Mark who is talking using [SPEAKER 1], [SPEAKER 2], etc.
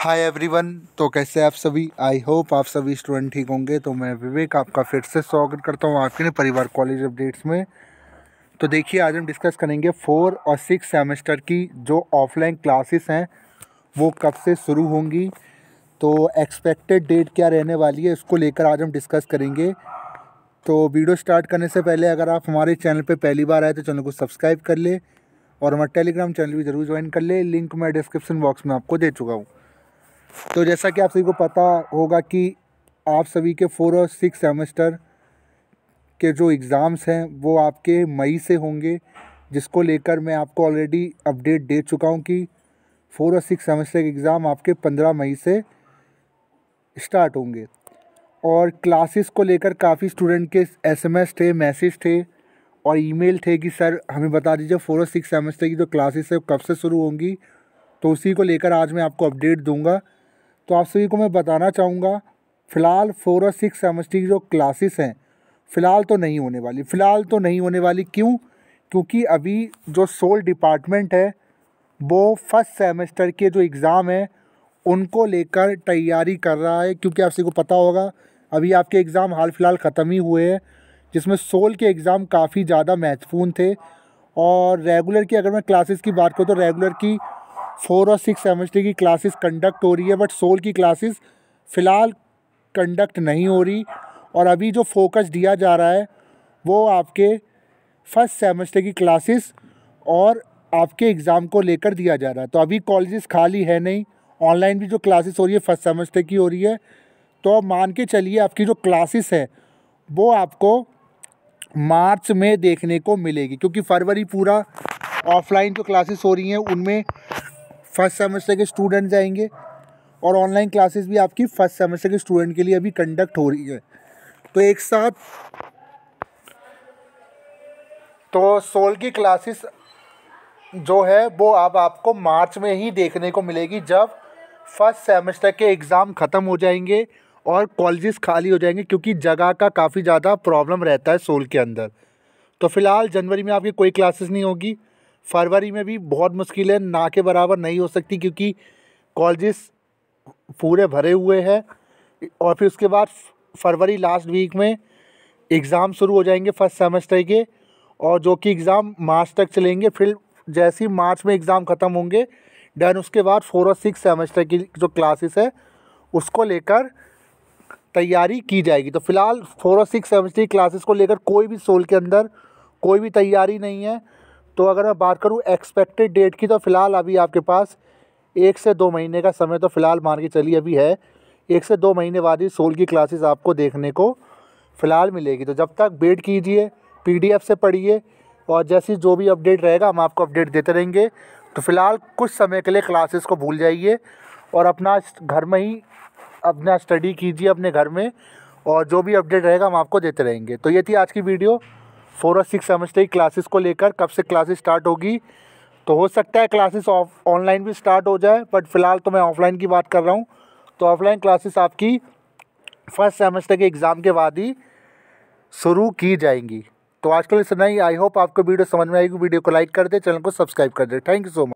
[SPEAKER 1] hi everyone तो कैसे आप सभी आई होप आप सभी स्टूडेंट ठीक होंगे तो मैं विवेक आपका फिर से स्वागत करता हूँ आपके परिवार कॉलेज अपडेट्स में तो देखिए आज हम डिस्कस करेंगे फोर और सिक्स सेमेस्टर की जो ऑफलाइन क्लासेस हैं वो कब से शुरू होंगी तो एक्सपेक्टेड डेट क्या रहने वाली है इसको लेकर आज हम डिस्कस करेंगे तो वीडियो स्टार्ट करने से पहले अगर आप हमारे चैनल पर पहली बार आए तो चैनल को सब्सक्राइब कर ले और हमारे टेलीग्राम चैनल भी ज़रूर ज्वाइन कर ले लिंक मैं डिस्क्रिप्शन बॉक्स में आपको दे चुका हूँ तो जैसा कि आप सभी को पता होगा कि आप सभी के फोर और सिक्स सेमेस्टर के जो एग्ज़ाम्स हैं वो आपके मई से होंगे जिसको लेकर मैं आपको ऑलरेडी अपडेट दे चुका हूँ कि फोर और सिक्स सेमेस्टर के एग्ज़ाम आपके पंद्रह मई से स्टार्ट होंगे और क्लासेस को लेकर काफ़ी स्टूडेंट के एसएमएस थे मैसेज थे और ईमेल थे कि सर हमें बता दीजिए फोर और सिक्स सेमेस्टर की जो क्लासेस है कब से शुरू होंगी तो उसी को लेकर आज मैं आपको अपडेट दूँगा तो आप सभी को मैं बताना चाहूँगा फ़िलहाल फोर और सिक्स सेमेस्टर की जो क्लासेस हैं फ़िलहाल तो नहीं होने वाली फ़िलहाल तो नहीं होने वाली क्यों क्योंकि अभी जो सोल डिपार्टमेंट है वो फर्स्ट सेमेस्टर के जो एग्ज़ाम हैं उनको लेकर तैयारी कर रहा है क्योंकि आप सभी को पता होगा अभी आपके एग्ज़ाम हाल फिलहाल ख़त्म ही हुए हैं जिसमें सोल के एग्ज़ाम काफ़ी ज़्यादा महत्वपूर्ण थे और रेगुलर की अगर मैं क्लासेस की बात करूँ तो रेगुलर की फोर और सिक्स सेमेस्टर की क्लासेस कंडक्ट हो रही है बट सोल की क्लासेस फ़िलहाल कंडक्ट नहीं हो रही और अभी जो फोकस दिया जा रहा है वो आपके फर्स्ट सेमेस्टर की क्लासेस और आपके एग्ज़ाम को लेकर दिया जा रहा है तो अभी कॉलेजेस खाली है नहीं ऑनलाइन भी जो क्लासेस हो रही है फर्स्ट सेमेस्टर की हो रही है तो आप मान के चलिए आपकी जो क्लासेस है वो आपको मार्च में देखने को मिलेगी क्योंकि फरवरी पूरा ऑफलाइन जो क्लासेस हो रही हैं उनमें फर्स्ट सेमेस्टर के स्टूडेंट जाएंगे और ऑनलाइन क्लासेस भी आपकी फर्स्ट सेमेस्टर के स्टूडेंट के लिए अभी कंडक्ट हो रही है तो एक साथ तो सोल की क्लासेस जो है वो अब आप आपको मार्च में ही देखने को मिलेगी जब फर्स्ट सेमेस्टर के एग्ज़ाम ख़त्म हो जाएंगे और कॉलेजेस खाली हो जाएंगे क्योंकि जगह का काफ़ी ज़्यादा प्रॉब्लम रहता है सोल के अंदर तो फ़िलहाल जनवरी में आपकी कोई क्लासेस नहीं होगी फरवरी में भी बहुत मुश्किल है ना के बराबर नहीं हो सकती क्योंकि कॉलेजेस पूरे भरे हुए हैं और फिर उसके बाद फरवरी लास्ट वीक में एग्ज़ाम शुरू हो जाएंगे फर्स्ट सेमेस्टर के और जो कि एग्ज़ाम मार्च तक चलेंगे फिर जैसे ही मार्च में एग्ज़ाम ख़त्म होंगे डन उसके बाद फोर और सिक्स सेमेस्टर की जो क्लासेस है उसको लेकर तैयारी की जाएगी तो फिलहाल फोर और सिक्स सेमेस्टर की क्लासेस को लेकर कोई भी सोल के अंदर कोई भी तैयारी नहीं है तो अगर मैं बात करूँ एक्सपेक्टेड डेट की तो फ़िलहाल अभी आपके पास एक से दो महीने का समय तो फ़िलहाल मान के चलिए अभी है एक से दो महीने बाद ही सोल की क्लासेस आपको देखने को फ़िलहाल मिलेगी तो जब तक वेट कीजिए पीडीएफ से पढ़िए और जैसी जो भी अपडेट रहेगा हम आपको अपडेट देते रहेंगे तो फ़िलहाल कुछ समय के लिए क्लासेस को भूल जाइए और अपना घर में ही अपना स्टडी कीजिए अपने घर में और जो भी अपडेट रहेगा हम आपको देते रहेंगे तो ये थी आज की वीडियो फोर और सिक्स सेमेस्टर की क्लासेस को लेकर कब से क्लासेस स्टार्ट होगी तो हो सकता है क्लासेस ऑफ ऑनलाइन भी स्टार्ट हो जाए बट फिलहाल तो मैं ऑफलाइन की बात कर रहा हूँ तो ऑफलाइन क्लासेस आपकी फर्स्ट सेमेस्टर के एग्ज़ाम के बाद ही शुरू की जाएंगी तो आजकल के नहीं आई होप आपको वीडियो समझ में आएगी वीडियो को लाइक कर दे चैनल को सब्सक्राइब कर दे थैंक यू सो मच